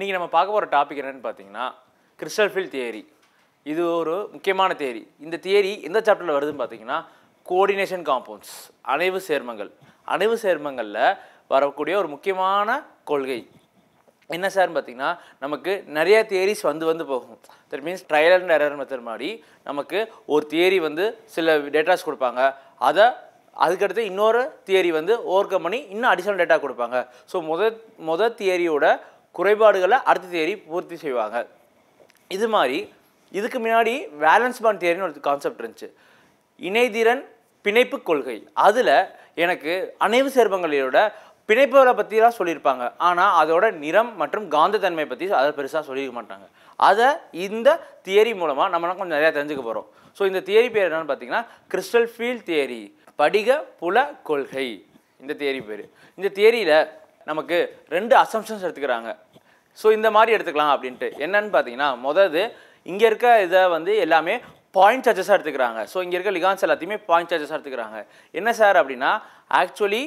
இன்றைக்கி நம்ம பார்க்க போகிற டாபிக் என்னென்னு பார்த்தீங்கன்னா கிறிஸ்டல் ஃபீல்ட் தியரி இது ஒரு முக்கியமான தியரி இந்த தியரி எந்த சாப்டரில் வருதுன்னு பார்த்தீங்கன்னா கோஆர்டினேஷன் காம்பவுண்ட்ஸ் அணைவு சேர்மங்கள் அணைவு சேர்மங்களில் வரக்கூடிய ஒரு முக்கியமான கொள்கை என்ன சார்னு பார்த்தீங்கன்னா நமக்கு நிறைய தியரிஸ் வந்து வந்து போகும் that means trial and error method மாதிரி நமக்கு ஒரு தியரி வந்து சில டேட்டாஸ் கொடுப்பாங்க அதை அதுக்கடுத்து இன்னொரு தியரி வந்து ஓவர் கம் பண்ணி இன்னும் அடிஷனல் டேட்டா கொடுப்பாங்க ஸோ முத முத தியரியோட குறைபாடுகளை அடுத்த தேரி பூர்த்தி செய்வாங்க இது மாதிரி இதுக்கு முன்னாடி வேலன்ஸ் பான் தேரின்னு ஒரு கான்செப்ட் இருந்துச்சு இணைதிறன் பிணைப்பு கொள்கை அதில் எனக்கு அனைவு சேர்மங்களோட பிணைப்புகளை பற்றிலாம் சொல்லியிருப்பாங்க ஆனால் அதோட நிறம் மற்றும் காந்தத்தன்மை பற்றி அதை பெருசாக சொல்லியிருக்க மாட்டாங்க அதை இந்த தியரி மூலமாக நம்மளாம் கொஞ்சம் நிறையா தெரிஞ்சுக்க போகிறோம் ஸோ இந்த தியரி பேர் என்னென்னு பார்த்தீங்கன்னா கிறிஸ்டல் ஃபீல்ட் தியரி படிக புல கொள்கை இந்த தியரி பேர் இந்த தியரியில் நமக்கு ரெண்டு அசம்ஷன்ஸ் எடுத்துக்கிறாங்க ஸோ இந்த மாதிரி எடுத்துக்கலாம் அப்படின்ட்டு என்னன்னு பார்த்தீங்கன்னா முதல் இங்கே இருக்க இதை வந்து எல்லாமே பாயிண்ட் சார்ஜஸாக எடுத்துக்கிறாங்க ஸோ இங்கே இருக்க லிகான்ஸ் எல்லாத்தையுமே பாயிண்ட் சார்ஜஸாக எடுத்துக்கிறாங்க என்ன சார் அப்படின்னா ஆக்சுவலி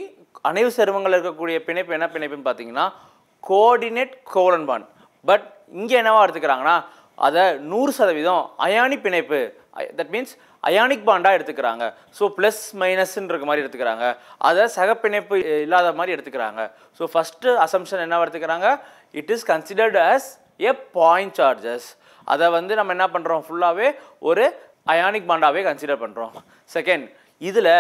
அணைவு சருமங்கள் இருக்கக்கூடிய பிணைப்பு என்ன பிணைப்புன்னு பார்த்தீங்கன்னா கோஆர்டினேட் கோலன் பான் பட் இங்கே என்னவா எடுத்துக்கிறாங்கன்னா அதை நூறு சதவீதம் அயானி பிணைப்பு தட் மீன்ஸ் அயானிக் பாண்டாக எடுத்துக்கிறாங்க ஸோ ப்ளஸ் மைனஸ்ன்ற மாதிரி எடுத்துக்கிறாங்க அதை சகப்பிணைப்பு இல்லாத மாதிரி எடுத்துக்கிறாங்க ஸோ ஃபஸ்ட்டு அசம்ஷன் என்ன எடுத்துக்கிறாங்க it is considered as a point charges அதை வந்து நம்ம என்ன பண்ணுறோம் ஃபுல்லாகவே ஒரு அயானிக் பாண்டாகவே கன்சிடர் பண்ணுறோம் செகண்ட் இதில்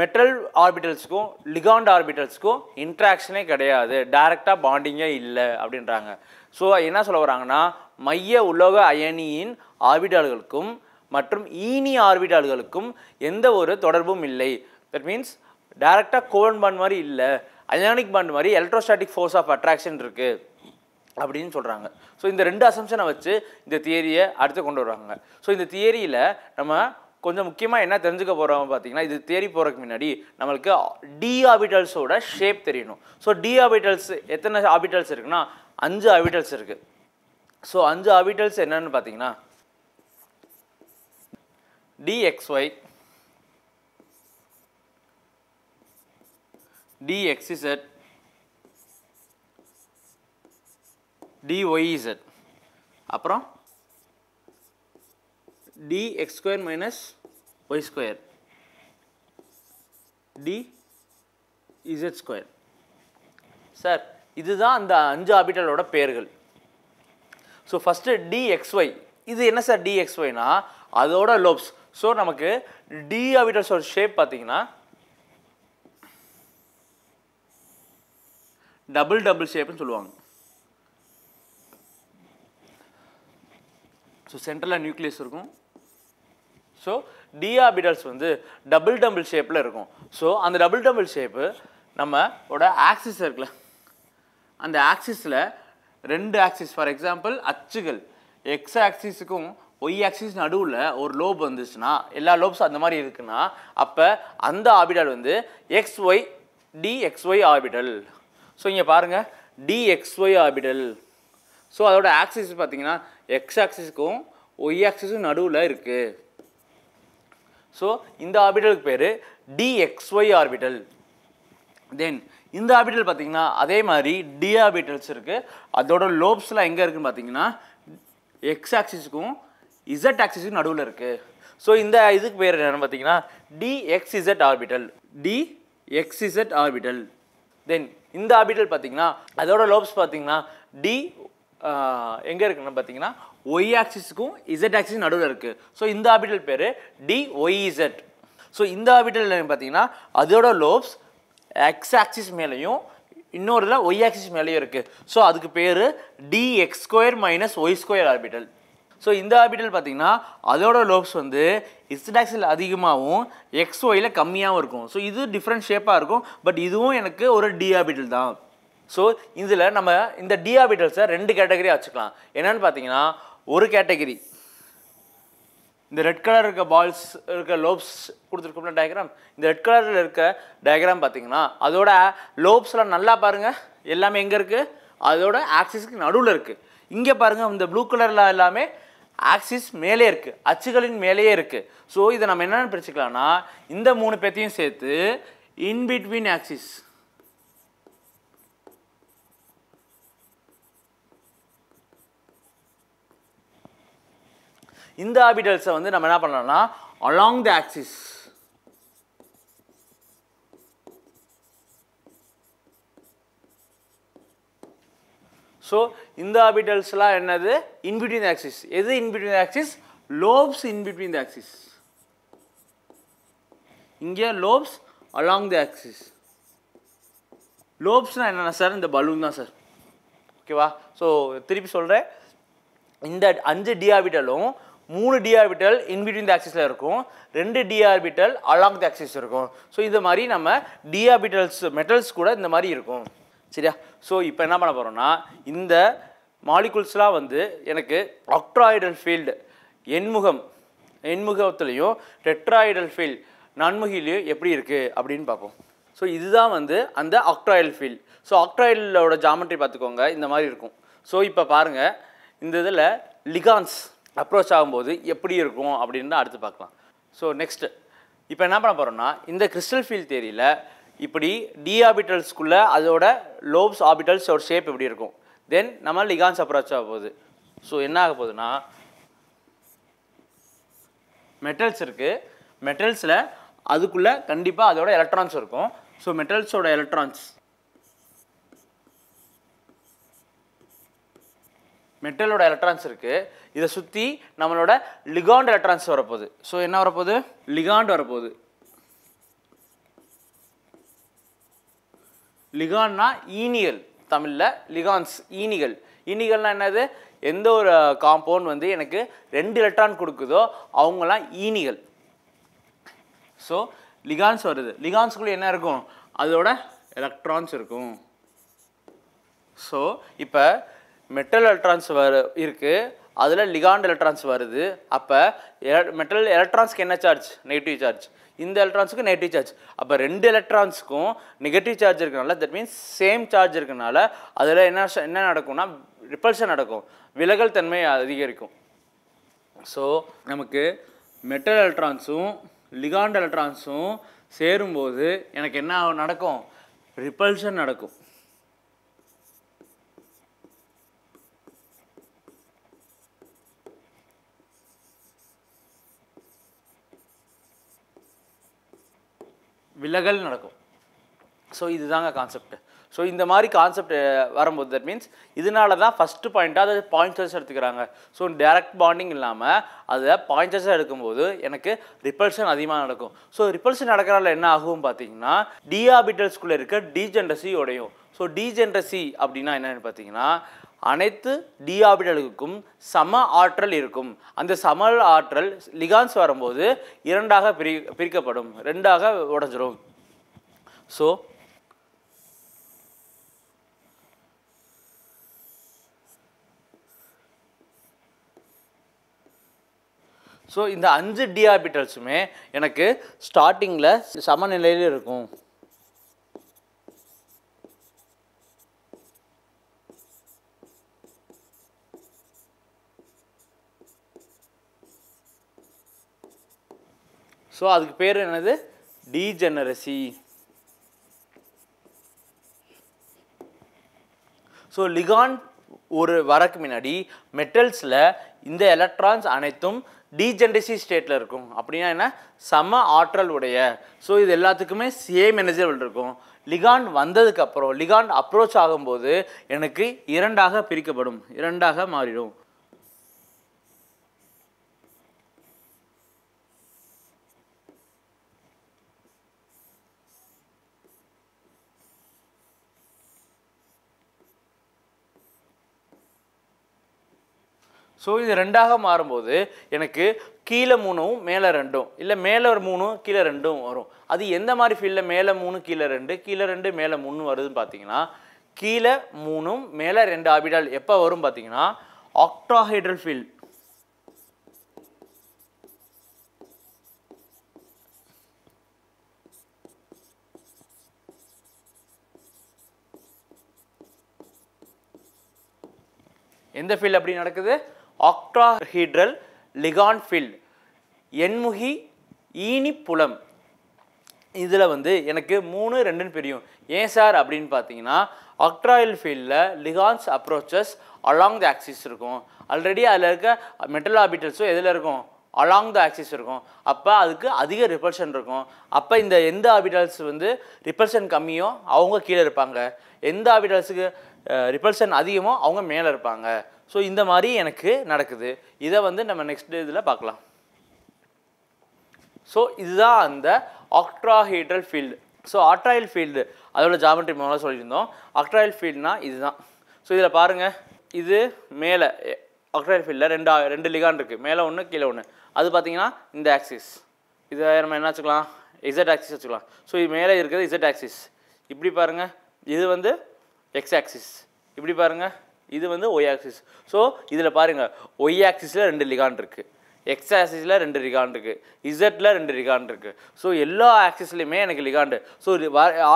மெட்டல் ஆர்பிட்டல்ஸுக்கும் லிகாண்ட் ஆர்பிட்டல்ஸுக்கும் இன்ட்ராக்ஷனே கிடையாது டைரெக்டாக பாண்டிங்கே இல்லை அப்படின்றாங்க ஸோ என்ன சொல்ல வராங்கன்னா மைய உலோக அயனியின் ஆர்பிட்டல்களுக்கும் மற்றும் ஈனி ஆர்பிட்டால்களுக்கும் எந்த ஒரு தொடர்பும் இல்லை தட் மீன்ஸ் டேரெக்டாக கோவன் பாண்ட் மாதிரி இல்லை அயானிக் பாண்ட் மாதிரி எலக்ட்ரோஸ்டாட்டிக் ஃபோர்ஸ் ஆஃப் அட்ராக்ஷன் இருக்குது அப்படின்னு சொல்கிறாங்க ஸோ இந்த ரெண்டு அசம்ஷனை வச்சு இந்த தியரியை அடுத்து கொண்டு வருவாங்க ஸோ இந்த தியரியில் நம்ம கொஞ்சம் முக்கியமாக என்ன தெரிஞ்சுக்க போகிறோம் பார்த்தீங்கன்னா இது தேரி போகிறதுக்கு முன்னாடி நம்மளுக்கு டி ஆபிட்டல்ஸோட ஷேப் தெரியணும் ஸோ டி ஆபிட்டல்ஸ் எத்தனை ஆபிட்டல்ஸ் இருக்குன்னா அஞ்சு ஆபிட்டல்ஸ் இருக்குது ஸோ அஞ்சு ஆபிட்டல்ஸ் என்னென்னு பார்த்தீங்கன்னா dxy dxz dyz அப்புறம் dx2 minus minus Y square D square sir இதுதான் அந்த அஞ்சு ஆபிட்டலோட பேர்கள் ஸோ ஃபஸ்ட்டு டிஎக்ஸ்ஒய் இது என்ன சார் டிஎக்ஸ்ஒய்னா அதோட லோப்ஸ் ஸோ நமக்கு டி ஆர்பிட்டல்ஸோட ஷேப் பார்த்தீங்கன்னா டபுள் டபுள் ஷேப்னு சொல்லுவாங்க ஸோ சென்ட்ரலில் நியூக்ளியஸ் இருக்கும் ஸோ டி ஆர்பிட்டல்ஸ் வந்து டபுள் டபுள் ஷேப்பில் இருக்கும் ஸோ அந்த டபுள் டபுள் ஷேப்பு ஓட ஆக்சிஸ் இருக்குல்ல அந்த ஆக்சிஸில் ரெண்டு ஆக்சிஸ் ஃபார் எக்ஸாம்பிள் அச்சுகள் எக்ஸ் ஆக்சிஸுக்கும் ஒய் ஆக்சிஸ் நடுவில் ஒரு லோப் வந்துச்சுன்னா எல்லா லோப்ஸும் அந்த மாதிரி இருக்குன்னா அப்போ அந்த ஆபிடல் வந்து X Y D X Y orbital so இங்கே பாருங்கள் டிஎக்ஸ்ஒய் ஆபிடல் ஸோ அதோட ஆக்சிஸ் பார்த்தீங்கன்னா எக்ஸ் ஆக்சிஸ்க்கும் ஒய் ஆக்சிஸும் நடுவில் இருக்குது ஸோ இந்த ஆபிடலுக்கு பேர் டிஎக்ஸ்ஒய் ஆர்பிடல் தென் இந்த ஆபிடல் பார்த்தீங்கன்னா அதே மாதிரி டி ஆபிடல்ஸ் இருக்குது அதோட லோப்ஸ்லாம் எங்கே இருக்குதுன்னு பார்த்தீங்கன்னா எக்ஸ் ஆக்சிஸுக்கும் இசட் ஆக்சிஸும் நடுவில் இருக்குது ஸோ இந்த இதுக்கு பேர் என்னென்னு பார்த்தீங்கன்னா டிஎக்ஸ்இசட் ஆர்பிட்டல் டிஎக்ஸ்இசட் ஆர்பிட்டல் தென் இந்த ஆர்பிட்டல் பார்த்தீங்கன்னா அதோட லோப்ஸ் பார்த்தீங்கன்னா டி எங்கே இருக்குன்னு பார்த்தீங்கன்னா ஒய் ஆக்சிஸுக்கும் இசட் ஆக்சிஸ் நடுவில் இருக்குது ஸோ இந்த ஆர்பிட்டல் பேர் டி ஒய்இசட் ஸோ இந்த ஆர்பிட்டல் பார்த்தீங்கன்னா அதோட லோப்ஸ் எக்ஸ் ஆக்சிஸ் மேலேயும் இன்னொரு ஒய் ஆக்சிஸ் மேலேயும் இருக்குது ஸோ அதுக்கு பேர் X square minus Y square orbital so இந்த ஆர்பிட்டல் பார்த்திங்கன்னா அதோட லோப்ஸ் வந்து இஸ்டாக்ஸில் அதிகமாகவும் எக்ஸ் ஒயில் கம்மியாகவும் இருக்கும் ஸோ இது டிஃப்ரெண்ட் ஷேப்பாக இருக்கும் பட் இதுவும் எனக்கு ஒரு டி ஆர்பிட்டல் தான் ஸோ இதில் நம்ம இந்த டி ஆர்பிட்டல்ஸை ரெண்டு கேட்டகரியாக வச்சுக்கலாம் என்னென்னு பார்த்தீங்கன்னா ஒரு கேட்டகரி இந்த ரெட் கலர் இருக்க பால்ஸ் இருக்க லோப்ஸ் கொடுத்துருக்கோம்ல டயக்ராம் இந்த ரெட் கலரில் இருக்க டயக்ராம் பார்த்தீங்கன்னா அதோட லோப்ஸ்லாம் நல்லா பாருங்கள் எல்லாமே எங்கே இருக்குது அதோட ஆக்சிஸ்க்கு நடுவில் இருக்குது இங்கே பாருங்கள் இந்த ப்ளூ கலரில் எல்லாமே ஆக்சிஸ் மேலே இருக்குது அச்சுகளின் மேலேயே இருக்குது ஸோ இதை நம்ம என்னென்னு பிரிச்சுக்கலாம்னா இந்த மூணு பேர்த்தையும் சேர்த்து இன் பிட்வீன் ஆக்சிஸ் இந்த ஆபிடல்ஸை வந்து நம்ம என்ன பண்ணலாம்னா அலாங் த ஆக்சிஸ் ஸோ இந்த ஆர்பிட்டல்ஸ்லாம் என்னது இன்பிட்வீன் ஆக்சிஸ் எது in between axis lobes in between the axis இங்கே லோப்ஸ் அலாங் த ஆக்சிஸ் லோப்ஸ்னால் என்னென்ன சார் இந்த பலூன் தான் சார் ஓகேவா ஸோ திருப்பி சொல்கிறேன் இந்த அஞ்சு டிஆர்பிட்டலும் மூணு டிஆர்பிட்டல் இன்பிட்வீன் த ஆக்சிஸில் இருக்கும் ரெண்டு டிஆர்பிட்டல் அலாங் த ஆக்சிஸ் இருக்கும் ஸோ இது மாதிரி நம்ம டிஆர்பிட்டல்ஸ் மெட்டல்ஸ் கூட இந்த மாதிரி இருக்கும் சரியா ஸோ இப்போ என்ன பண்ண போகிறோம்னா இந்த மாலிகுல்ஸ்லாம் வந்து எனக்கு ஆக்ட்ராய்டல் ஃபீல்டு எண்முகம் எண்முகத்துலேயும் டெட்ராய்டல் ஃபீல்டு நன்முகிலையும் எப்படி இருக்குது அப்படின்னு பார்ப்போம் ஸோ இதுதான் வந்து அந்த ஆக்ட்ராய்டல் ஃபீல்டு ஸோ ஆக்ட்ராய்டலோட ஜாமெட்ரி பார்த்துக்கோங்க இந்த மாதிரி இருக்கும் ஸோ இப்போ பாருங்கள் இந்த இதில் லிகான்ஸ் அப்ரோச் ஆகும்போது எப்படி இருக்கும் அப்படின்னு அடுத்து பார்க்கலாம் ஸோ நெக்ஸ்ட்டு இப்போ என்ன பண்ண போகிறோம்னா இந்த கிறிஸ்டல் ஃபீல்ட் தேரியில் இப்படி டி ஆபிட்டல்ஸ்குள்ளே அதோட லோப்ஸ் ஆபிட்டல்ஸ் ஒரு ஷேப் இப்படி இருக்கும் தென் நம்ம லிகான்ஸ் அப்ராச் ஆக போகுது ஸோ என்ன ஆக போகுதுன்னா மெட்டல்ஸ் இருக்குது மெட்டல்ஸில் அதுக்குள்ளே கண்டிப்பாக அதோட எலக்ட்ரான்ஸ் இருக்கும் ஸோ மெட்டல்ஸோட எலக்ட்ரான்ஸ் மெட்டலோட எலக்ட்ரான்ஸ் இருக்குது இதை சுற்றி நம்மளோட லிகாண்ட் எலக்ட்ரான்ஸ் வரப்போகுது ஸோ என்ன வரப்போகுது லிகாண்ட் வரப்போகுது லிகான்னா ஈனிகள் தமிழில் லிகான்ஸ் ஈனிகள் ஈனிகள்னால் என்னது எந்த ஒரு காம்பவுண்ட் வந்து எனக்கு ரெண்டு எலக்ட்ரான் கொடுக்குதோ அவங்களாம் ஈனிகள் ஸோ லிகான்ஸ் வருது லிகான்ஸுக்குள்ளே என்ன இருக்கும் அதோட எலக்ட்ரான்ஸ் இருக்கும் ஸோ இப்போ மெட்டல் எலக்ட்ரான்ஸ் வரு இருக்குது அதில் லிகாண்ட் எலக்ட்ரான்ஸ் வருது அப்போ மெட்டல் எலக்ட்ரான்ஸ்க்கு என்ன சார்ஜ் நெகட்டிவ் சார்ஜ் இந்த எலக்ட்ரான்ஸுக்கு நெகட்டிவ் சார்ஜ் அப்போ ரெண்டு எலக்ட்ரான்ஸுக்கும் நெகட்டிவ் சார்ஜ் இருக்கனால தட் மீன்ஸ் சேம் சார்ஜ் இருக்கனால அதில் என்ன என்ன நடக்கும்னா ரிப்பல்ஷன் நடக்கும் விலகல் தன்மை அதிகரிக்கும் ஸோ நமக்கு மெட்டல் எலக்ட்ரான்ஸும் லிகாண்ட் எலக்ட்ரான்ஸும் சேரும்போது எனக்கு என்ன நடக்கும் ரிப்பல்ஷன் நடக்கும் விலகல் நடக்கும் ஸோ இதுதாங்க கான்செப்ட் ஸோ இந்த மாதிரி கான்செப்ட் வரும்போது தட் மீன்ஸ் இதனால தான் ஃபஸ்ட்டு பாயிண்ட்டாக அதை பாயிண்ட்ஸஸ் எடுத்துக்கிறாங்க ஸோ டேரக்ட் பாண்டிங் இல்லாமல் அதை பாயிண்ட்ஸஸாக எடுக்கும்போது எனக்கு ரிப்பல்ஷன் அதிகமாக நடக்கும் ஸோ ரிப்பல்ஷன் நடக்கிறதால என்ன ஆகும் பார்த்தீங்கன்னா டிஆபிட்டல்ஸ்குள்ளே இருக்க உடையும் ஸோ டீஜென்ரசி அப்படின்னா என்னென்னு பார்த்தீங்கன்னா அனைத்து டிஆபிடல்களுக்கும் சம ஆற்றல் இருக்கும் அந்த சம ஆற்றல் லிகான்ஸ் வரும்போது இரண்டாக பிரி பிரிக்கப்படும் ரெண்டாக உடஞ்சிரும் ஸோ ஸோ இந்த அஞ்சு டிஆபிட்டல்ஸுமே எனக்கு ஸ்டார்டிங்கில் சமநிலையில் இருக்கும் ஸோ அதுக்கு பேர் என்னது டீஜெனரசி ஸோ லிகான் ஒரு வரக்கு முன்னாடி மெட்டல்ஸில் இந்த எலக்ட்ரான்ஸ் அனைத்தும் டீஜென்ரசி ஸ்டேட்டில் இருக்கும் அப்படின்னா என்ன சம ஆற்றல் உடைய ஸோ இது எல்லாத்துக்குமே சேம் எனர்ஜிபிள் இருக்கும் லிகான் வந்ததுக்கப்புறம் லிகான் அப்ரோச் ஆகும்போது எனக்கு இரண்டாக பிரிக்கப்படும் இரண்டாக மாறிடும் ஸோ இது ரெண்டாக மாறும்போது எனக்கு கீழே மூணும் மேலே ரெண்டும் இல்லை மேலே ஒரு மூணும் கீழே ரெண்டும் வரும் அது எந்த மாதிரி ஃபீல்டில் மேலே மூணு கீழே ரெண்டு கீழே ரெண்டு மேலே மூணு வருதுன்னு பார்த்தீங்கன்னா கீழே மூணும் மேலே ரெண்டு ஆபிடால் எப்போ வரும் பார்த்தீங்கன்னா ஆக்டாஹைட்ரல் ஃபீல்ட் எந்த ஃபீல்டு அப்படி நடக்குது ஆக்டாஹீட்ரல் லிகான்ஃபில் எண்முகி ஈனி புலம் இதில் வந்து எனக்கு மூணு ரெண்டுன்னு தெரியும் ஏன் சார் அப்படின்னு பார்த்தீங்கன்னா ஆக்ட்ராயில் ஃபீல்டில் ligands approaches along the axis இருக்கும் ஆல்ரெடி அதில் இருக்க மெட்டல் ஆபிட்டல்ஸும் எதில் இருக்கும் அலாங் த ஆக்சிஸ் இருக்கும் அப்போ அதுக்கு அதிக ரிப்பல்ஷன் இருக்கும் அப்போ இந்த எந்த ஆபிட்டல்ஸ் வந்து ரிப்பல்ஷன் கம்மியோ அவங்க கீழே இருப்பாங்க எந்த ஆபிட்டல்ஸுக்கு ரிப்பல்ஷன் அதிகமோ அவங்க மேலே இருப்பாங்க ஸோ இந்த மாதிரி எனக்கு நடக்குது இதை வந்து நம்ம நெக்ஸ்ட் இதில் பார்க்கலாம் ஸோ இதுதான் அந்த octahedral field so octahedral field அதோட ஜாமெட்ரி மூலம் சொல்லியிருந்தோம் ஆக்ட்ராயில் ஃபீல்டுனா இதுதான் ஸோ இதில் பாருங்கள் இது மேலே ஆக்ட்ராயில் ஃபீல்டில் ரெண்டு ரெண்டு லிகான் இருக்குது மேலே ஒன்று கீழே ஒன்று அது பார்த்தீங்கன்னா இந்த ஆக்சிஸ் இதை நம்ம என்ன வச்சுக்கலாம் எக்ஸட் ஆக்சிஸ் வச்சுக்கலாம் ஸோ இது மேலே இருக்கிறது இசட் ஆக்சிஸ் இப்படி பாருங்கள் இது வந்து எக்ஸ் ஆக்சிஸ் இப்படி பாருங்கள் இது வந்து ஒய் ஆக்சிஸ் ஸோ இதில் பாருங்கள் ஒய் ஆக்சிஸில் ரெண்டு லிகான் இருக்குது எக்ஸ் ஆக்சிஸில் ரெண்டு ரிகாண்ட் இருக்குது இசட்டில் ரெண்டு ரிகாண்ட் இருக்குது ஸோ எல்லா ஆக்சிஸ்லையுமே எனக்கு லிகாண்டு ஸோ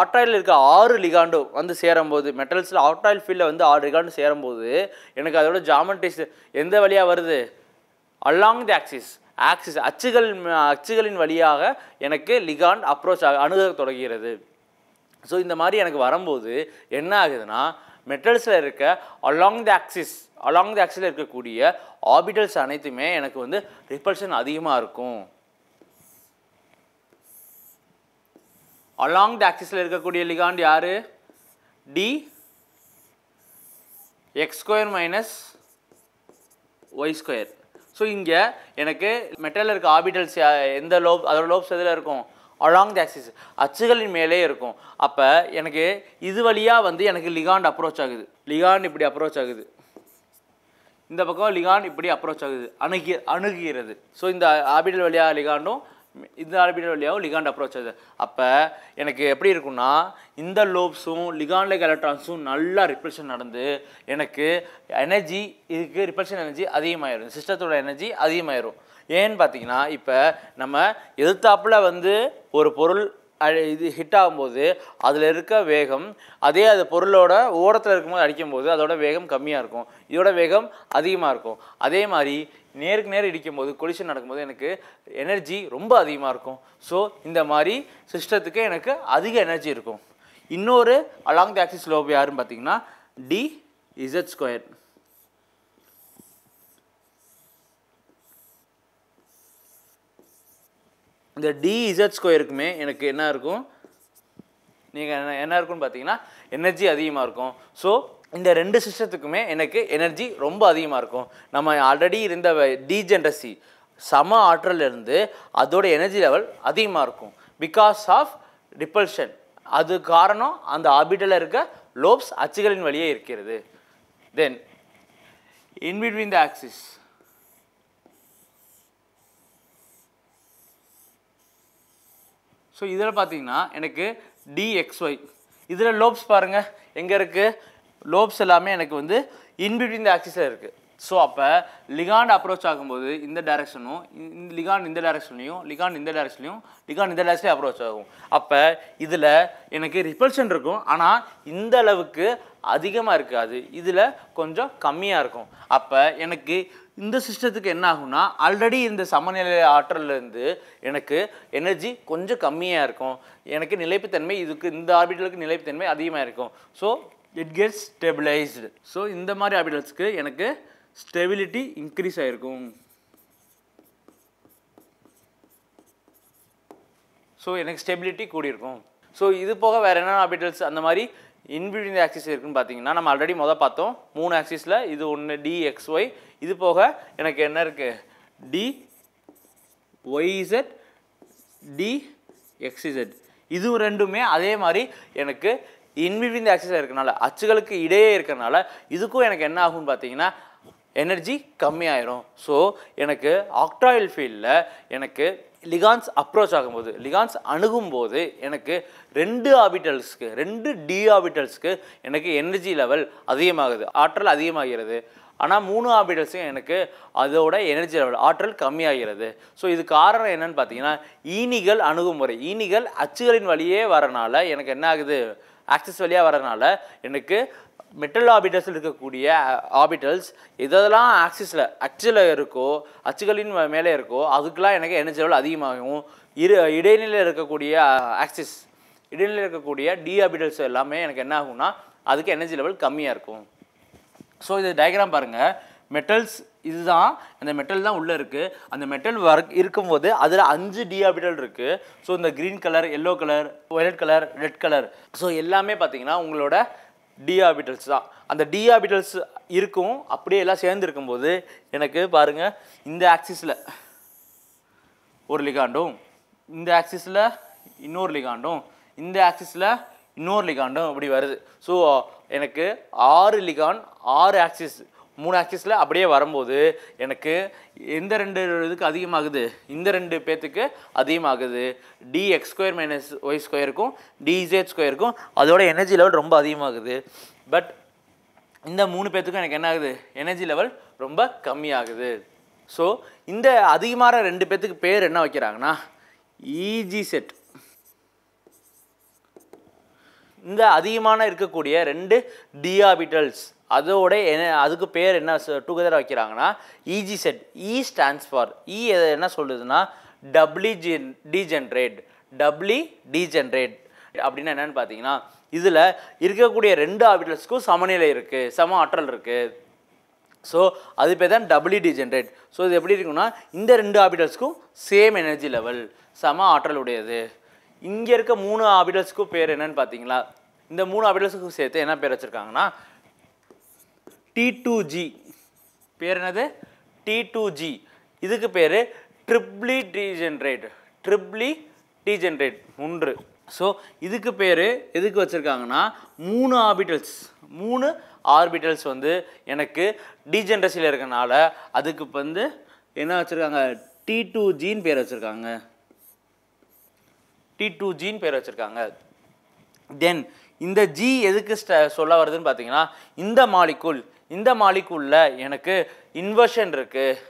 ஆட்டாயில் இருக்க ஆறு லிகாண்டு வந்து சேரும்போது மெட்டல்ஸில் ஆட்டாயில் ஃபீல்டில் வந்து ஆறு லிகாண்டு சேரும்போது எனக்கு அதோட ஜாமெண்ட்ரிஸ் எந்த வழியாக வருது அலாங் தி ஆக்சிஸ் ஆக்சிஸ் அச்சுகள் அச்சுகளின் வழியாக எனக்கு லிகாண்ட் அப்ரோச் ஆக அணுக தொடங்குகிறது ஸோ இந்த மாதிரி எனக்கு வரும்போது என்ன ஆகுதுன்னா மெட்டல்ஸில் இருக்க along the axis along the ஆக்சிஸில் இருக்கக்கூடிய ஆபிட்டல்ஸ் அனைத்துமே எனக்கு வந்து ரிப்பல்ஷன் அதிகமாக இருக்கும் அலாங் த ஆக்சிஸில் இருக்கக்கூடிய லிகாண்ட் யார் D X square minus Y square so இங்கே எனக்கு மெட்டலில் இருக்க ஆபிட்டல்ஸ் எந்த லோப் அதோட லோப்ஸ் எதில் இருக்கும் அலாங் த ஆக்சிஸ் அச்சுகளின் மேலே இருக்கும் அப்போ எனக்கு இது வழியாக வந்து எனக்கு லிகாண்ட் அப்ரோச் ஆகுது லிகாண்ட் இப்படி அப்ரோச் ஆகுது இந்த பக்கம் லிகாண்ட் இப்படி அப்ரோச் ஆகுது அணுகி அணுகுகிறது ஸோ இந்த ஆபிடல் வழியாக லிகாண்டும் இந்த ஆர்பிடல் வழியாகவும் லிகாண்ட் அப்ரோச் ஆகுது அப்போ எனக்கு எப்படி இருக்கும்னா இந்த லோப்ஸும் லிகாண்ட்லைக் எலக்ட்ரான்ஸும் நல்லா ரிப்ரெஷன் நடந்து எனக்கு எனர்ஜி இதுக்கு ரிப்ரெஷன் எனர்ஜி அதிகமாகிடும் சிஸ்டத்தோட எனர்ஜி அதிகமாயிரும் ஏன்னு பார்த்தீங்கன்னா இப்போ நம்ம எதிர்த்தாப்பில் வந்து ஒரு பொருள் இது ஹிட் ஆகும்போது அதில் இருக்க வேகம் அதே அது பொருளோட ஓரத்தில் இருக்கும்போது அடிக்கும்போது அதோட வேகம் கம்மியாக இருக்கும் இதோட வேகம் அதிகமாக இருக்கும் அதே மாதிரி நேருக்கு நேர் இடிக்கும்போது கொலிஷன் நடக்கும்போது எனக்கு எனர்ஜி ரொம்ப அதிகமாக இருக்கும் ஸோ இந்த மாதிரி சிஸ்டத்துக்கு எனக்கு அதிக எனர்ஜி இருக்கும் இன்னொரு அலாங் தி ஆக்சிஸ் லோப் யாருன்னு பார்த்தீங்கன்னா டி இசட் ஸ்கொயர் இந்த இசட் ஸ்கொயருக்குமே எனக்கு என்ன இருக்கும் நீங்கள் என்ன என்ன இருக்குன்னு பார்த்தீங்கன்னா எனர்ஜி அதிகமாக இருக்கும் ஸோ இந்த ரெண்டு சிஸ்டத்துக்குமே எனக்கு எனர்ஜி ரொம்ப அதிகமாக இருக்கும் நம்ம ஆல்ரெடி இருந்த டிஜென்ரசி சம ஆற்றலிருந்து அதோட எனர்ஜி லெவல் அதிகமாக இருக்கும் பிகாஸ் ஆஃப் டிப்பல்ஷன் அது காரணம் அந்த ஆபிட்டில் இருக்க லோப்ஸ் அச்சுகளின் வழியே இருக்கிறது தென் இன் த ஆக்சிஸ் ஸோ இதில் பார்த்தீங்கன்னா எனக்கு டிஎக்ஸ்ஒய் இதில் லோப்ஸ் பாருங்கள் எங்கே இருக்குது லோப்ஸ் எல்லாமே எனக்கு வந்து இன்பிட்வீன் த ஆக்சிஸில் இருக்குது ஸோ அப்போ லிகாண்ட் அப்ரோச் ஆகும்போது இந்த டைரக்ஷனும் லிகாண்ட் இந்த டைரக்ஷன்லையும் லிகாண்ட் இந்த டேரெக்ஷன்லையும் லிகாண்ட் இந்த டேரக்ஷன்லையும் அப்ரோச் ஆகும் அப்போ இதில் எனக்கு ரிப்பல்ஷன் இருக்கும் ஆனால் இந்த அளவுக்கு அதிகமாக இருக்காது இதில் கொஞ்சம் கம்மியாக இருக்கும் அப்போ எனக்கு இந்த சிஸ்டத்துக்கு என்ன ஆகும்னா ஆல்ரெடி இந்த சமநிலை ஆற்றல்லேருந்து எனக்கு எனர்ஜி கொஞ்சம் கம்மியாக இருக்கும் எனக்கு நிலைப்புத்தன்மை இதுக்கு இந்த ஆர்பிட்டலுக்கு நிலைப்புத்தன்மை அதிகமாக இருக்கும் so it gets stabilised so இந்த மாதிரி ஆர்பிட்டல்ஸ்க்கு எனக்கு ஸ்டெபிலிட்டி இன்க்ரீஸ் ஆகிருக்கும் ஸோ எனக்கு ஸ்டெபிலிட்டி கூடியிருக்கும் ஸோ இது போக வேறு என்னென்ன ஆர்பிட்டல்ஸ் அந்த மாதிரி இன்பிட்வீன் ஆக்சிஸ் இருக்குன்னு பார்த்தீங்கன்னா நம்ம ஆல்ரெடி மொதல் பார்த்தோம் மூணு ஆக்சிஸில் இது ஒன்று ஒய் இது போக எனக்கு என்ன இருக்குது டி ஒய்இசட் டி எக்ஸிசட் இது ரெண்டுமே அதே மாதிரி எனக்கு இன்பிட்வீன் ஆக்சிஸாக இருக்கனால அச்சுகளுக்கு இடையே இருக்கிறனால இதுக்கும் எனக்கு என்ன ஆகும்னு பார்த்தீங்கன்னா எனர்ஜி கம்மியாயிரும் ஸோ எனக்கு ஆக்டாயில் ஃபீல்டில் எனக்கு லிகான்ஸ் அப்ரோச் ஆகும்போது லிகான்ஸ் அணுகும்போது எனக்கு ரெண்டு ஆபிட்டல்ஸ்க்கு ரெண்டு டி ஆபிட்டல்ஸ்க்கு எனக்கு எனர்ஜி லெவல் அதிகமாகுது ஆற்றல் அதிகமாகிறது ஆனால் மூணு ஆபிட்டல்ஸும் எனக்கு அதோட எனர்ஜி லெவல் ஆற்றல் கம்மியாகிறது ஸோ இது காரணம் என்னன்னு பார்த்தீங்கன்னா ஈனிகள் அணுகுமுறை ஈனிகள் அச்சுகளின் வழியே வரனால எனக்கு என்ன ஆகுது ஆக்சஸ் வழியாக வரனால எனக்கு மெட்டல் ஆர்பிட்டல்ஸில் இருக்கக்கூடிய ஆர்பிட்டல்ஸ் இதெல்லாம் ஆக்சிஸில் அச்சில் இருக்கோ அச்சுகளின் மேலே இருக்கோ அதுக்கெலாம் எனக்கு எனர்ஜி லெவல் அதிகமாகும் இரு இடைநிலையில் இருக்கக்கூடிய ஆக்சிஸ் இடைநிலையில் இருக்கக்கூடிய டி ஆர்பிட்டல்ஸ் எல்லாமே எனக்கு என்ன ஆகும்னா அதுக்கு எனர்ஜி லெவல் கம்மியாக இருக்கும் ஸோ இது டயக்ராம் பாருங்கள் மெட்டல்ஸ் இதுதான் அந்த மெட்டல் தான் உள்ளே இருக்குது அந்த மெட்டல் ஒர்க் இருக்கும்போது அதில் அஞ்சு டி ஆபிட்டல் இருக்குது ஸோ இந்த green colour yellow colour violet colour red colour so எல்லாமே பார்த்தீங்கன்னா உங்களோட டி தான் அந்த டி இருக்கும் அப்படியே எல்லாம் சேர்ந்து இருக்கும்போது எனக்கு பாருங்கள் இந்த ஆக்சிஸில் ஒரு லிகாண்டும் இந்த ஆக்சிஸில் இன்னொரு லிகாண்டும் இந்த ஆக்சிஸில் இன்னொரு லிகாண்டும் அப்படி வருது ஸோ எனக்கு ஆறு லிகான் ஆறு ஆக்சிஸ் மூணு ஆக்சிஸில் அப்படியே வரும்போது எனக்கு இந்த ரெண்டு இதுக்கு அதிகமாகுது இந்த ரெண்டு பேர்த்துக்கு அதிகமாகுது d X square minus y ஸ்கொயருக்கும் டிஜேட் ஸ்கொயருக்கும் அதோட எனர்ஜி லெவல் ரொம்ப அதிகமாகுது பட் இந்த மூணு பேர்த்துக்கும் எனக்கு என்ன ஆகுது எனர்ஜி லெவல் ரொம்ப கம்மியாகுது ஸோ இந்த அதிகமான ரெண்டு பேர்த்துக்கு பேர் என்ன வைக்கிறாங்கன்னா இஜி e செட் இந்த அதிகமான இருக்கக்கூடிய ரெண்டு டி ஆபிட்டல்ஸ் அதோட என்ன அதுக்கு பேர் என்ன டுகெதராக வைக்கிறாங்கன்னா e g set e stands for e என்ன சொல்லுதுன்னா doubly g degenerate doubly degenerate அப்படின்னா என்னென்னு பார்த்தீங்கன்னா இதில் இருக்கக்கூடிய ரெண்டு ஆர்பிட்டல்ஸ்க்கும் சமநிலை இருக்குது சம ஆற்றல் இருக்குது ஸோ அது பேர் தான் டபுள்யூ டிஜென்ரேட் ஸோ இது எப்படி இருக்குன்னா இந்த ரெண்டு ஆர்பிட்டல்ஸ்க்கும் சேம் எனர்ஜி லெவல் சம ஆற்றல் உடையது இங்கே இருக்க மூணு ஆர்பிட்டல்ஸ்க்கும் பேர் என்னென்னு பார்த்தீங்களா இந்த மூணு ஆபிட்டல்ஸுக்கும் சேர்த்து என்ன பேர் வச்சுருக்காங்கன்னா டி பேர் என்னது டி டூ ஜி இதுக்கு பேர் ட்ரிப்ளி டீஜென்ரேட் ட்ரிப்ளி டீஜென்ரேட் ஒன்று ஸோ இதுக்கு பேர் எதுக்கு வச்சுருக்காங்கன்னா மூணு ஆர்பிட்டல்ஸ் மூணு ஆர்பிட்டல்ஸ் வந்து எனக்கு டீஜென்ரஸில் இருக்கனால அதுக்கு வந்து என்ன வச்சுருக்காங்க டி டூ ஜின்னு பேர் வச்சுருக்காங்க டி டூ ஜின்னு பேர் வச்சுருக்காங்க தென் இந்த ஜி எதுக்கு சொல்ல வருதுன்னு பார்த்தீங்கன்னா இந்த மாலிக்குள் இந்த மாலிக்குள்ள எனக்கு இன்வர்ஷன் இருக்குது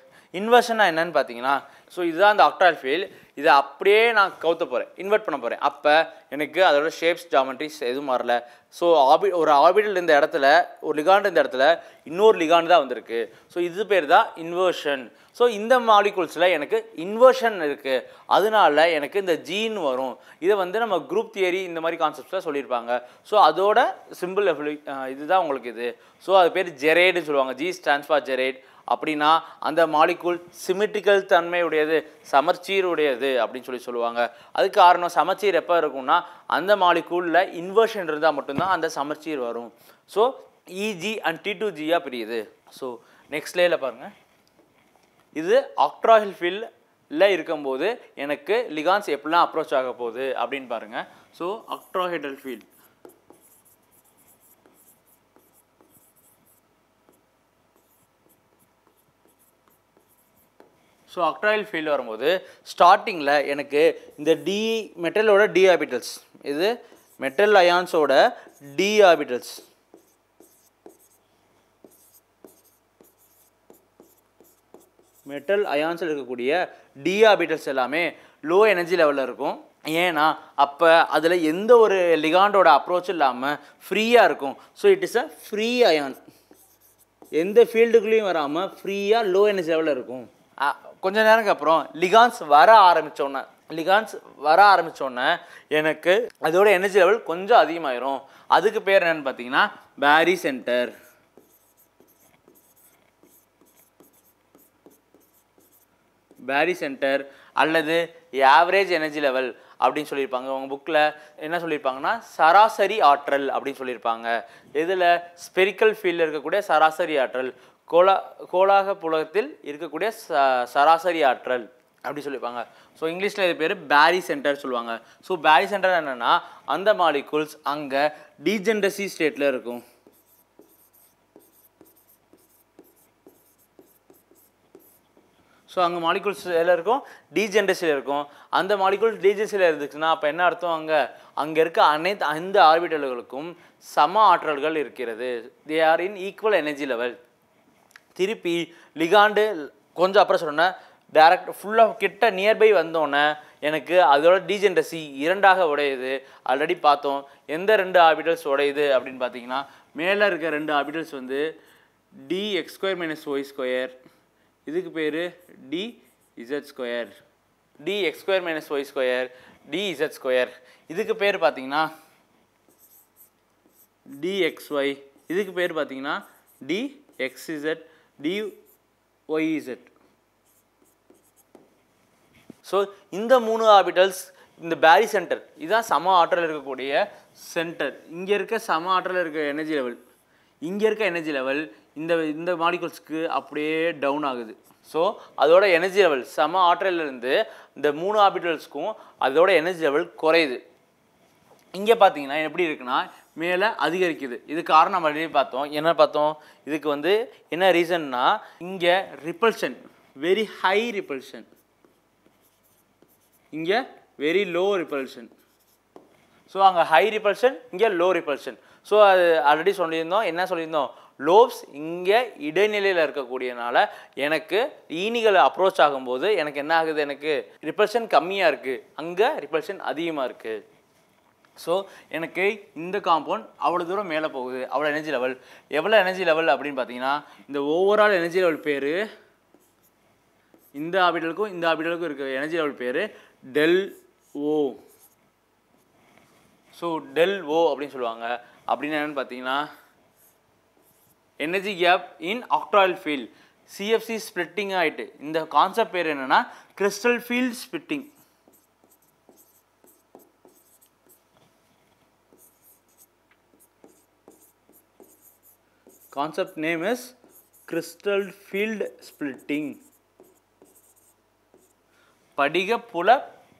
இன்வர்ஷன்னா என்னன்னு பார்த்தீங்கன்னா ஸோ இதுதான் அந்த ஆக்டால் ஃபீல் இதை அப்படியே நான் கவுத்த போகிறேன் இன்வெர்ட் பண்ண போகிறேன் அப்போ எனக்கு அதோட ஷேப்ஸ் ஜாமெண்ட்ரிஸ் எதுவும் வரல ஸோ ஆபி ஒரு ஆபிடல் இருந்த இடத்துல ஒரு லிகாண்ட் இந்த இடத்துல இன்னொரு லிகாண்ட் தான் வந்திருக்கு ஸோ இது பேர் தான் இன்வர்ஷன் ஸோ இந்த மாலிகூல்ஸில் எனக்கு இன்வர்ஷன் இருக்குது அதனால எனக்கு இந்த ஜீன் வரும் இதை வந்து நம்ம குரூப் தியரி இந்த மாதிரி கான்செப்ட்ஸில் சொல்லியிருப்பாங்க ஸோ அதோட சிம்பிள் இதுதான் உங்களுக்கு இது ஸோ அது பேர் ஜெரேடுன்னு சொல்லுவாங்க ஜி ஸ்டான்ஸ் ஃபார் ஜெரேட் அப்படின்னா அந்த மாலிக்கூல் சிமெட்ரிக்கல் தன்மையுடையது உடையது அப்படின்னு சொல்லி சொல்லுவாங்க அதுக்கு காரணம் சமச்சீர் எப்போ இருக்கும்னா அந்த மாலிக்கூலில் இன்வர்ஷன் இருந்தால் மட்டும்தான் அந்த சமச்சீர் வரும் so e g and t two ஜியாக பிரியுது ஸோ நெக்ஸ்ட் லேயில் பாருங்கள் இது ஆக்ட்ராஹில் ஃபீல்டில் இருக்கும்போது எனக்கு லிகான்ஸ் எப்படிலாம் அப்ரோச் ஆக போகுது அப்படின்னு பாருங்கள் so octahedral field so octahedral field வரும்போது ஸ்டார்டிங்கில் எனக்கு இந்த டி மெட்டலோட டி ஆபிட்டல்ஸ் இது மெட்டல் அயான்ஸோட டி ஆபிட்டல்ஸ் மெட்டல் அயான்ஸில் இருக்கக்கூடிய டி ஆபிட்டல்ஸ் எல்லாமே லோ எனர்ஜி லெவலில் இருக்கும் ஏன்னா அப்போ அதில் எந்த ஒரு லிகாண்டோட அப்ரோச் இல்லாமல் ஃப்ரீயாக இருக்கும் so it is a free ion எந்த ஃபீல்டுக்குள்ளேயும் வராமல் ஃப்ரீயாக லோ எனர்ஜி லெவலில் இருக்கும் கொஞ்ச நேரத்துக்கு அப்புறம் லிகான்ஸ் வர ஆரம்பித்தோன்னே லிகான்ஸ் வர ஆரம்பித்தோன்னே எனக்கு அதோட எனர்ஜி லெவல் கொஞ்சம் அதிகமாயிரும் அதுக்கு பேர் என்னென்னு பார்த்தீங்கன்னா பேரி சென்டர் பேரி சென்டர் அல்லது ஆவரேஜ் எனர்ஜி லெவல் அப்படின்னு சொல்லியிருப்பாங்க உங்கள் புக்கில் என்ன சொல்லியிருப்பாங்கன்னா சராசரி ஆற்றல் அப்படின்னு சொல்லியிருப்பாங்க இதில் ஸ்பெரிக்கல் ஃபீல்டில் இருக்கக்கூடிய சராசரி ஆற்றல் கோலா கோலாக புலகத்தில் இருக்கக்கூடிய ச சராசரி ஆற்றல் அப்படி சொல்லியிருப்பாங்க ஸோ இங்கிலீஷில் இது பேர் பேரி சென்டர் சொல்லுவாங்க ஸோ பேரி சென்டர் என்னென்னா அந்த மாலிகூல்ஸ் அங்கே டீஜென்டசி ஸ்டேட்டில் இருக்கும் ஸோ அங்கே மாலிகூல்ஸ் எதில் இருக்கும் டீஜென்டசியில் இருக்கும் அந்த மாலிகூல் டீஜென்சியில் இருந்துச்சுன்னா அப்போ என்ன அர்த்தம் அங்கே அங்கே இருக்க அனைத்து அந்த ஆர்பிட்டல்களுக்கும் சம ஆற்றல்கள் இருக்கிறது they are in equal energy level திருப்பி லிகாண்டு கொஞ்சம் அப்புறம் சொன்னோன்னே டேரக்ட் ஃபுல்லாக கிட்ட நியர்பை வந்தோன்னே எனக்கு அதோட டீஜென்ரசி இரண்டாக உடையுது ஆல்ரெடி பார்த்தோம் எந்த ரெண்டு ஆபிடல்ஸ் உடையுது அப்படின்னு பார்த்தீங்கன்னா மேலே இருக்க ரெண்டு ஆபிடல்ஸ் வந்து d X square minus Y square இதுக்கு பேர் d Z square d X square minus Y square d Z square இதுக்கு பேர் பார்த்தீங்கன்னா டிஎக்ஸ்ஒய் இதுக்கு பேர் பார்த்தீங்கன்னா இசட் du yz ஸோ இந்த மூணு ஆர்பிட்டல்ஸ் இந்த பேரி சென்டர் இதுதான் சம ஆற்றல் இருக்கக்கூடிய சென்டர் இங்கே இருக்க சம ஆற்றல் இருக்க எனர்ஜி லெவல் இங்கே இருக்க எனர்ஜி லெவல் இந்த இந்த மாலிகுல்ஸ்க்கு அப்படியே டவுன் ஆகுது ஸோ அதோட எனர்ஜி லெவல் சம ஆற்றலேருந்து இந்த மூணு ஆர்பிட்டல்ஸ்க்கும் அதோட எனர்ஜி லெவல் குறையுது இங்கே பார்த்தீங்கன்னா எப்படி இருக்குன்னா மேலே அதிகரிக்குது இது காரணம் நம்ம பார்த்தோம் என்ன பார்த்தோம் இதுக்கு வந்து என்ன ரீசன்னா இங்கே ரிப்பல்ஷன் வெரி ஹை ரிப்பல்ஷன் இங்கே வெரி லோ ரிப்பல்ஷன் ஸோ அங்கே ஹை ரிப்பல்ஷன் இங்கே லோ ரிப்பல்ஷன் ஸோ அது ஆல்ரெடி சொல்லியிருந்தோம் என்ன சொல்லியிருந்தோம் லோப்ஸ் இங்கே இடைநிலையில் இருக்கக்கூடியனால எனக்கு ஈனிகள் அப்ரோச் ஆகும்போது எனக்கு என்ன ஆகுது எனக்கு ரிப்பல்ஷன் கம்மியாக இருக்குது அங்கே ரிப்பல்ஷன் அதிகமாக இருக்குது ஸோ எனக்கு இந்த காம்பவுண்ட் அவ்வளோ தூரம் மேலே போகுது அவ்வளோ எனர்ஜி லெவல் எவ்வளோ எனர்ஜி லெவல் அப்படின்னு பார்த்தீங்கன்னா இந்த ஓவரால் எனர்ஜி லெவல் பேர் இந்த ஆபிட்டலுக்கும் இந்த ஆபிட்டலுக்கும் இருக்கிற எனர்ஜி லெவல் பேர் del o so del o அப்படின்னு சொல்லுவாங்க அப்படின்னு என்னென்னு பார்த்தீங்கன்னா energy gap in octahedral field CFC splitting ஆகிட்டு இந்த கான்செப்ட் பேர் என்னென்னா crystal field splitting concept name is crystal field splitting. படிக புல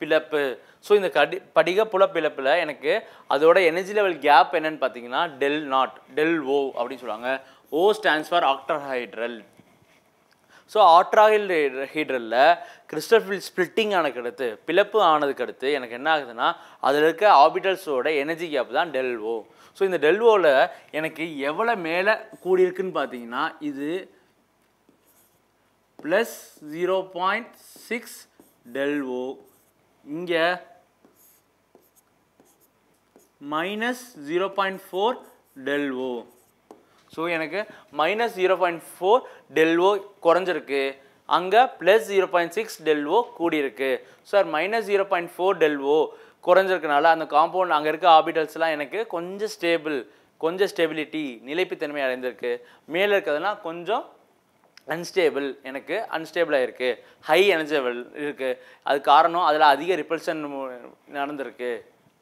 பிளப்பு ஸோ இந்த கடி படிக புல பிளப்பில் எனக்கு அதோட எனர்ஜி லெவல் கேப் என்னன்னு பார்த்தீங்கன்னா டெல் நாட் டெல் ஓ அப்படின்னு சொல்லுவாங்க o stands for octahedral so ஆட்ராயில் ஹீட்ரலில் கிறிஸ்டல் ஸ்பிளிட்டிங் ஸ்ப்ளிட்டிங் ஆனதுக்கு அடுத்து பிளப்பு ஆனதுக்கு அடுத்து எனக்கு என்ன ஆகுதுன்னா அதில் இருக்க ஆபிட்டல்ஸோட எனர்ஜி கேப் தான் டெல்வோ ஸோ இந்த டெல்வோவில் எனக்கு எவ்வளோ மேலே கூடியிருக்குன்னு பார்த்தீங்கன்னா இது plus zero point six del o இங்கே minus zero point four del o so எனக்கு minus zero point four del o குறைஞ்சிருக்கு அங்கே plus zero point six del o கூடியிருக்கு sir minus zero point four del o குறைஞ்சிருக்கனால அந்த காம்பவுண்ட் அங்கே இருக்க ஆபிட்டல்ஸ்லாம் எனக்கு கொஞ்சம் ஸ்டேபிள் கொஞ்சம் ஸ்டெபிலிட்டி நிலைப்புத்தன்மை அடைந்திருக்கு மேலே இருக்கிறதுனா கொஞ்சம் அன்ஸ்டேபிள் எனக்கு அன்ஸ்டேபிளாக இருக்குது ஹை எனர்ஜபிள் இருக்குது அது காரணம் அதில் அதிக ரிப்பல்ஷன் நடந்திருக்கு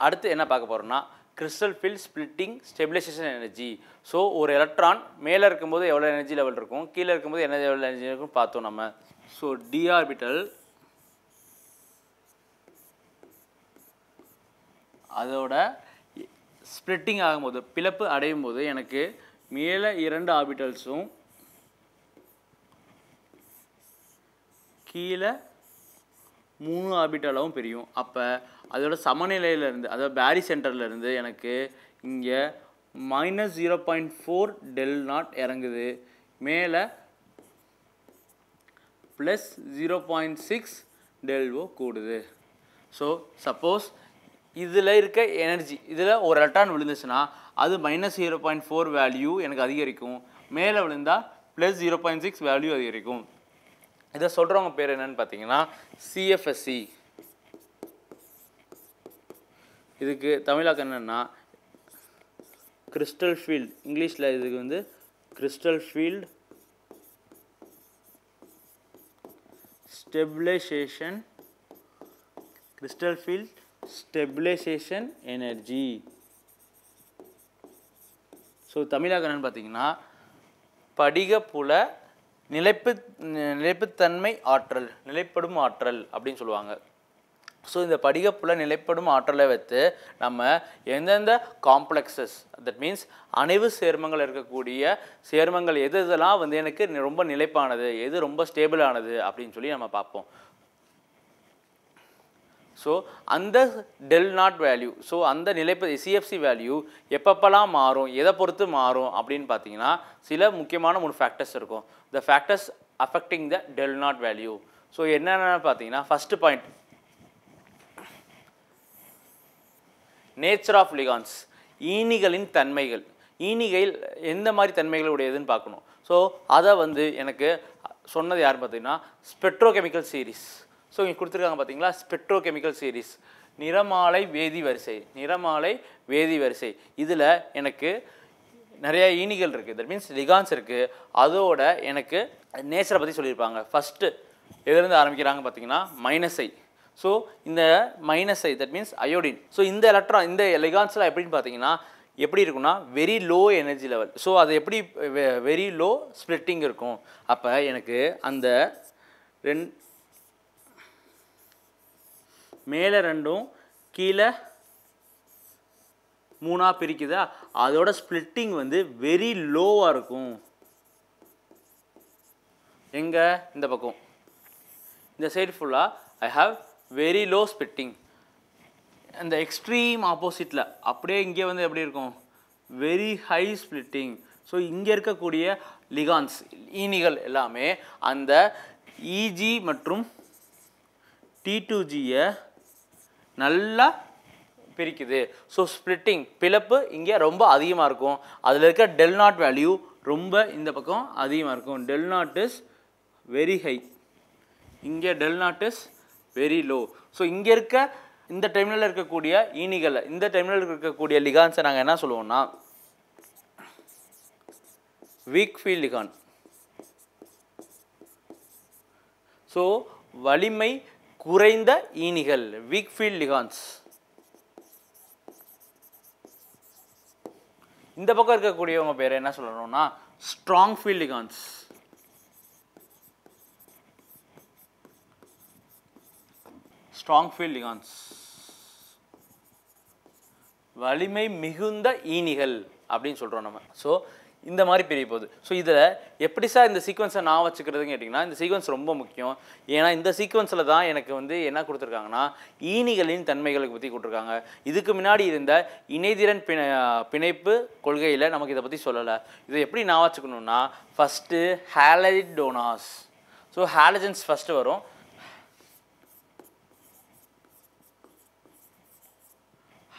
அடுத்து என்ன பார்க்க போகிறோன்னா crystal field splitting stabilisation energy so ஒரு எலக்ட்ரான் மேலே இருக்கும்போது எவ்வளோ எனர்ஜி லெவல் இருக்கும் கீழே இருக்கும்போது என்ன எவ்வளோ எனர்ஜி இருக்கும் பார்த்தோம் நம்ம ஸோ டிஆர்பிட்டல் அதோட ஸ்ப்ளிட்டிங் ஆகும்போது பிளப்பு அடையும் போது எனக்கு மேலே இரண்டு ஆர்பிட்டல்ஸும் கீழே மூணு ஆர்பிட் அளவும் பிரியும் அப்போ அதோட சமநிலையிலேருந்து அதாவது பேரி சென்டர்லேருந்து எனக்கு இங்கே minus zero point four del not இறங்குது மேலே plus zero point six del o கூடுது ஸோ சப்போஸ் இதில் இருக்க எனர்ஜி இதில் ஒரு எலக்ட்ரான் விழுந்துச்சுன்னா அது minus zero point four value எனக்கு அதிகரிக்கும் மேலே விழுந்தால் plus zero point six value அதிகரிக்கும் இதை சொல்கிறவங்க பேர் என்னன்னு பார்த்தீங்கன்னா சிஎஃப்எஸ்சி இதுக்கு தமிழாக்கம் என்னென்னா கிறிஸ்டல் ஃபீல்ட் இங்கிலீஷில் இதுக்கு வந்து crystal field stabilisation crystal field stabilisation energy so தமிழாக பார்த்தீங்கன்னா படிகப்புல நிலைப்பு நிலைப்புத்தன்மை ஆற்றல் நிலைப்படும் ஆற்றல் அப்படின்னு சொல்லுவாங்க ஸோ இந்த படிகப்புல நிலைப்படும் ஆற்றலை வைத்து நம்ம எந்தெந்த காம்ப்ளெக்ஸஸ் தட் மீன்ஸ் அணைவு சேர்மங்கள் இருக்கக்கூடிய சேர்மங்கள் எது இதெல்லாம் வந்து எனக்கு ரொம்ப நிலைப்பானது எது ரொம்ப ஸ்டேபிளானது அப்படின்னு சொல்லி நம்ம பார்ப்போம் ஸோ அந்த டெல் நாட் வேல்யூ ஸோ அந்த நிலைப்பதி சிஎஃப்சி வேல்யூ எப்பப்பெல்லாம் மாறும் எதை பொறுத்து மாறும் அப்படின்னு பார்த்தீங்கன்னா சில முக்கியமான மூணு ஃபேக்டர்ஸ் இருக்கும் the factors affecting the del not value so என்னென்ன பார்த்தீங்கன்னா first point nature of ligands ஈனிகளின் தன்மைகள் ஈனிகையில் எந்த மாதிரி தன்மைகள் உடையதுன்னு பார்க்கணும் ஸோ அதை வந்து எனக்கு சொன்னது யார் பார்த்தீங்கன்னா ஸ்பெட்ரோகெமிக்கல் சீரீஸ் ஸோ இங்கே கொடுத்துருக்காங்க பார்த்தீங்களா ஸ்பெக்ட்ரோகெமிக்கல் சீரீஸ் நிறமாலை வேதி வரிசை நிறமாலை வேதி வரிசை இதில் எனக்கு நிறையா ஈனிகள் இருக்குது தட் மீன்ஸ் லிகான்ஸ் இருக்குது அதோட எனக்கு நேச்சரை பற்றி சொல்லியிருப்பாங்க ஃபஸ்ட்டு எதுலேருந்து ஆரம்பிக்கிறாங்க பார்த்தீங்கன்னா மைனஸை ஸோ இந்த மைனஸை தட் மீன்ஸ் அயோடின் ஸோ இந்த எலக்ட்ரான் இந்த லிகான்ஸில் எப்படின்னு பார்த்தீங்கன்னா எப்படி இருக்குன்னா very low energy level so அது எப்படி வெரி லோ ஸ்ப்ளிட்டிங் இருக்கும் அப்போ எனக்கு அந்த ரெண்டு மேலே ரெண்டும் கீழே மூணாக பிரிக்குதா அதோட ஸ்ப்ளிட்டிங் வந்து வெரி லோவாக இருக்கும் எங்கே இந்த பக்கம் இந்த சைடு ஃபுல்லாக I have very low splitting அந்த எக்ஸ்ட்ரீம் ஆப்போசிட்டில் அப்படியே இங்கே வந்து எப்படி இருக்கும் வெரி ஹை ஸ்பிளிட்டிங் ஸோ இங்கே இருக்கக்கூடிய லிகான்ஸ் ஈனிகள் எல்லாமே அந்த இஜி e மற்றும் டி டூஜியை நல்லா பிரிக்குது ஸோ ஸ்ப்ளிட்டிங் பிளப்பு இங்கே ரொம்ப அதிகமாக இருக்கும் அதில் இருக்க டெல் நாட் வேல்யூ ரொம்ப இந்த பக்கம் அதிகமாக இருக்கும் del not is very high இங்கே del not is very low so இங்கே இருக்க இந்த டெர்மினலில் இருக்கக்கூடிய ஈனிகளை இந்த டெர்மினலில் இருக்கக்கூடிய லிகான்ஸை நாங்கள் என்ன சொல்லுவோம்னா வீக் ஃபீல் லிகான் ஸோ வலிமை குறைந்த ஈனிகள் வீக் லிகான்ஸ் இந்த பக்கம் இருக்கக்கூடியவங்க பேர் என்ன சொல்லணும்னா strong field ligands strong field ligands வலிமை மிகுந்த ஈனிகள் அப்படின்னு சொல்கிறோம் நம்ம ஸோ இந்த மாதிரி பெரிய போகுது ஸோ இதில் எப்படி சார் இந்த சீக்வன்ஸை நான் வச்சுக்கிறதுன்னு கேட்டிங்கன்னா இந்த சீக்வன்ஸ் ரொம்ப முக்கியம் ஏன்னா இந்த சீக்வன்ஸில் தான் எனக்கு வந்து என்ன கொடுத்துருக்காங்கன்னா ஈனிகளின் தன்மைகளுக்கு பற்றி கொடுத்துருக்காங்க இதுக்கு முன்னாடி இருந்த இணைதிறன் பிணை பிணைப்பு கொள்கையில் நமக்கு இதை பற்றி சொல்லலை இதை எப்படி நான் வச்சுக்கணுன்னா first halide donors so halogens first வரும்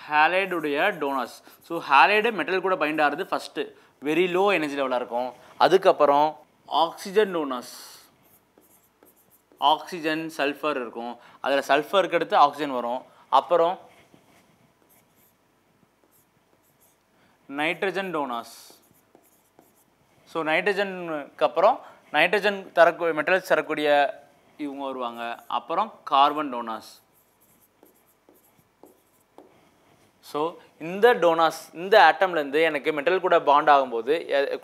ஹேலைடுடைய டோனாஸ் ஸோ ஹேலைடு மெட்டல் கூட பைண்ட் ஆகிறது ஃபஸ்ட்டு வெரி லோ எனர்ஜி லெவலாக இருக்கும் அதுக்கப்புறம் ஆக்சிஜன் டோனர்ஸ் ஆக்சிஜன் சல்ஃபர் இருக்கும் அதில் சல்ஃபருக்கு அடுத்து ஆக்சிஜன் வரும் அப்புறம் நைட்ரஜன் டோனாஸ் ஸோ நைட்ரஜனுக்கு அப்புறம் நைட்ரஜன் தரக்கூடிய மெட்டல்ஸ் தரக்கூடிய இவங்க வருவாங்க அப்புறம் கார்பன் டோனாஸ் ஸோ இந்த டோனாஸ் இந்த ஆட்டம்லேருந்து எனக்கு மெட்டல் கூட பாண்ட் ஆகும்போது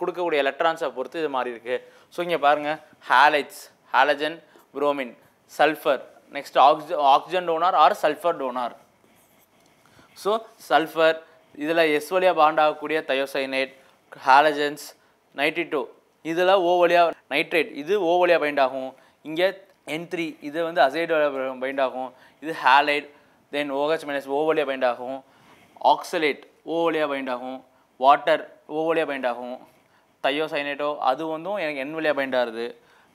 கொடுக்கக்கூடிய எலக்ட்ரான்ஸை பொறுத்து இது மாதிரி இருக்குது ஸோ இங்கே பாருங்கள் halides halogen bromine sulphur next oxy oxygen donor or sulphur donor so sulphur இதில் எஸ் வழியாக பாண்ட் ஆகக்கூடிய தயோசைனேட் ஹாலஜன்ஸ் நைட்ரிட்டோ இதில் ஓ வழியாக நைட்ரேட் இது ஓ வழியாக பைண்ட் ஆகும் இங்கே என் த்ரீ இது வந்து அசைடு பைண்ட் ஆகும் இது halide then OH minus o வழியாக பைண்ட் ஆகும் ஆக்சலேட் ஓ வழியாக பைண்ட் ஆகும் வாட்டர் ஓ வழியாக பைண்ட் ஆகும் தையோசைனேட்டோ அது வந்தும் எனக்கு என் வழியாக பைண்ட் ஆகுது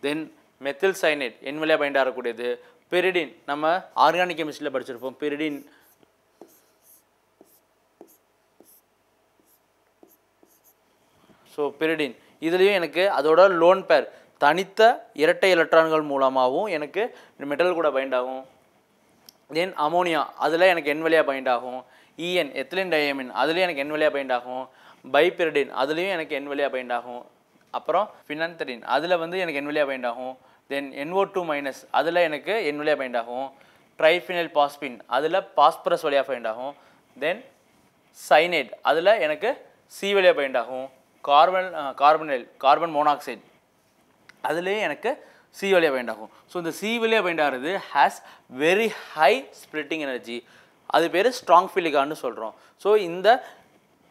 தென் மெத்தில் சைனேட் என் வழியாக பைண்ட் ஆகக்கூடியது பெரிடின் நம்ம ஆர்கானிக் கெமிஸ்ட்ரியில் படிச்சிருப்போம் பெரிடின் ஸோ பெரிடின் இதுலேயும் எனக்கு அதோட லோன் பேர் தனித்த இரட்டை எலக்ட்ரான்கள் மூலமாகவும் எனக்கு மெட்டல் கூட பைண்ட் ஆகும் தென் அமோனியா அதில் எனக்கு என் வழியாக பைண்ட் ஆகும் இஎன் எத்திலின் டயமின் அதுலேயும் எனக்கு என் வழியாக பைண்ட் ஆகும் பைப்பிரடின் அதுலேயும் எனக்கு என் வழியாக பைண்ட் ஆகும் அப்புறம் ஃபினந்தரின் அதில் வந்து எனக்கு என் வழியாக பைண்ட் ஆகும் தென் என்ஓ டூ மைனஸ் அதில் எனக்கு என் வழியாக பைண்ட் ஆகும் ட்ரைஃபினைல் பாஸ்பின் அதில் பாஸ்பரஸ் வழியாக பைண்ட் ஆகும் தென் சைனைட் அதில் எனக்கு சி வழியாக பைண்ட் ஆகும் கார்பன் கார்பனைல் கார்பன் மோனாக்சைடு அதுலேயும் எனக்கு சி வழியாக பைண்ட் ஆகும் ஸோ இந்த சி வழியாக பைண்ட் ஆகிறது has very high splitting energy அது பேர் ஸ்ட்ராங் ஃபிலிகான்னு சொல்கிறோம் ஸோ இந்த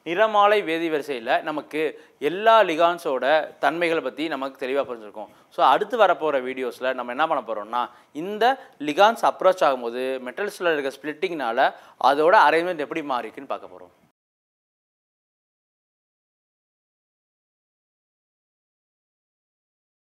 நிறமாலை வேதி வரிசையில் நமக்கு எல்லா லிகான்ஸோட தன்மைகளை பற்றி நமக்கு தெளிவாக புரிஞ்சுருக்கோம் ஸோ அடுத்து வரப்போகிற வீடியோஸில் நம்ம என்ன பண்ண போகிறோம்னா இந்த லிகான்ஸ் அப்ரோச் ஆகும்போது மெட்டல்ஸில் இருக்க ஸ்பிளிட்டிங்னால அதோட அரேஞ்ச்மெண்ட் எப்படி மாறிக்குன்னு பார்க்க போகிறோம்